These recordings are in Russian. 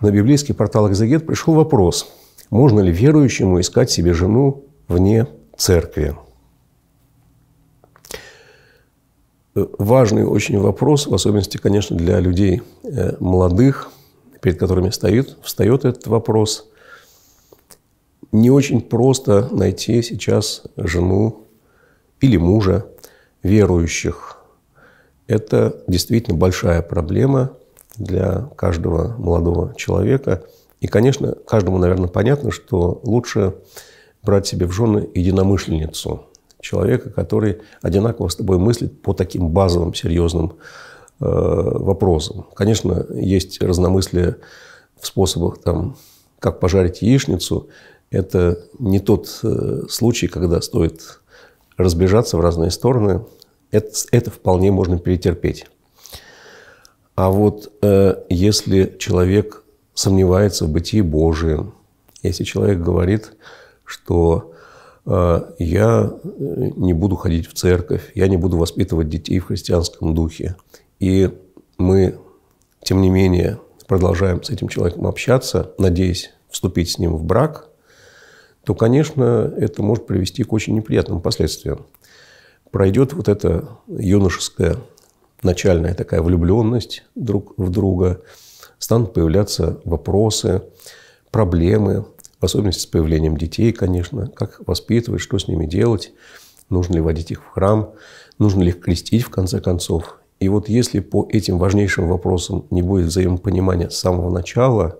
на библейский портал «Экзегет» пришел вопрос, можно ли верующему искать себе жену вне церкви? Э, важный очень вопрос, в особенности, конечно, для людей э, молодых, перед которыми встает, встает этот вопрос. Не очень просто найти сейчас жену или мужа верующих. Это действительно большая проблема – для каждого молодого человека. И, конечно, каждому, наверное, понятно, что лучше брать себе в жены единомышленницу, человека, который одинаково с тобой мыслит по таким базовым, серьезным э, вопросам. Конечно, есть разномыслие в способах, там, как пожарить яичницу. Это не тот э, случай, когда стоит разбежаться в разные стороны. Это, это вполне можно перетерпеть. А вот э, если человек сомневается в бытии Божием, если человек говорит, что э, я э, не буду ходить в церковь, я не буду воспитывать детей в христианском духе, и мы, тем не менее, продолжаем с этим человеком общаться, надеясь вступить с ним в брак, то, конечно, это может привести к очень неприятным последствиям. Пройдет вот это юношеское начальная такая влюбленность друг в друга, станут появляться вопросы, проблемы, в особенности с появлением детей, конечно, как воспитывать, что с ними делать, нужно ли водить их в храм, нужно ли их крестить в конце концов. И вот если по этим важнейшим вопросам не будет взаимопонимания с самого начала,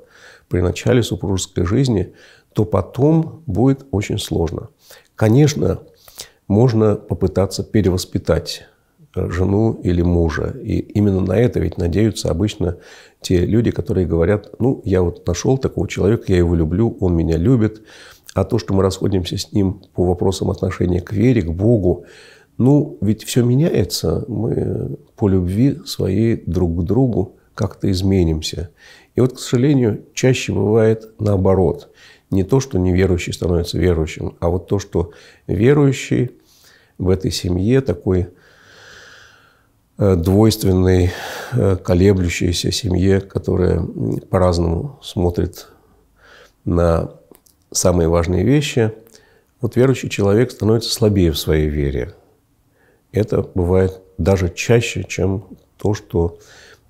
при начале супружеской жизни, то потом будет очень сложно. Конечно, можно попытаться перевоспитать Э, жену или мужа. И именно на это ведь надеются обычно те люди, которые говорят, ну, я вот нашел такого человека, я его люблю, он меня любит. А то, что мы расходимся с ним по вопросам отношения к вере, к Богу, ну, ведь все меняется. Мы э, по любви своей друг к другу как-то изменимся. И вот, к сожалению, чаще бывает наоборот. Не то, что неверующий становится верующим, а вот то, что верующий в этой семье такой Э, двойственной, э, колеблющейся семье, которая по-разному смотрит на самые важные вещи, вот верующий человек становится слабее в своей вере. Это бывает даже чаще, чем то, что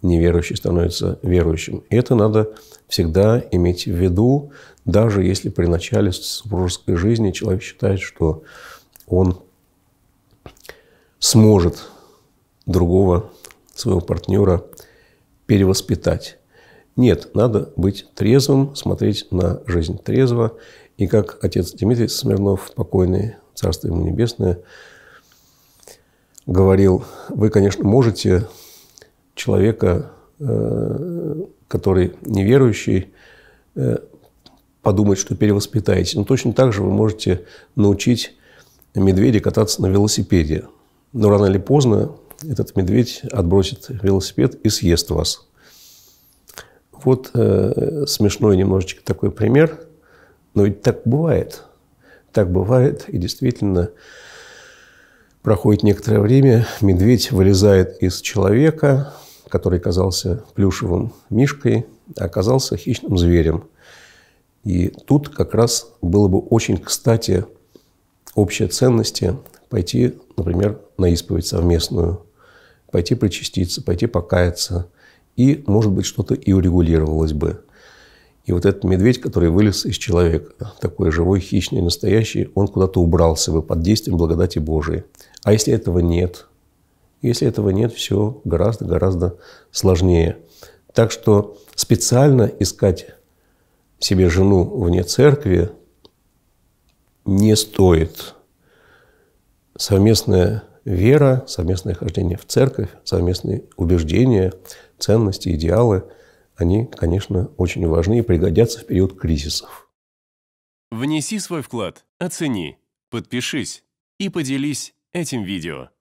неверующий становится верующим. И это надо всегда иметь в виду, даже если при начале супружеской жизни человек считает, что он сможет другого своего партнера перевоспитать. Нет, надо быть трезвым, смотреть на жизнь трезво. И как отец Дмитрий Смирнов, покойный, царство ему небесное, говорил, вы, конечно, можете человека, э, который неверующий, э, подумать, что перевоспитаете. Но точно так же вы можете научить медведя кататься на велосипеде. Но рано или поздно этот медведь отбросит велосипед и съест вас. Вот э, смешной немножечко такой пример, но ведь так бывает. Так бывает, и действительно, проходит некоторое время, медведь вылезает из человека, который казался плюшевым мишкой, а оказался хищным зверем. И тут как раз было бы очень кстати общие ценности пойти, например, на исповедь совместную, пойти причаститься, пойти покаяться, и, может быть, что-то и урегулировалось бы. И вот этот медведь, который вылез из человека, такой живой, хищный, настоящий, он куда-то убрался бы под действием благодати Божией. А если этого нет? Если этого нет, все гораздо-гораздо сложнее. Так что специально искать себе жену вне церкви не стоит. Совместное вера, совместное хождение в церковь, совместные убеждения, ценности, идеалы, они, конечно, очень важны и пригодятся в период кризисов. Внеси свой вклад, оцени, подпишись и поделись этим видео.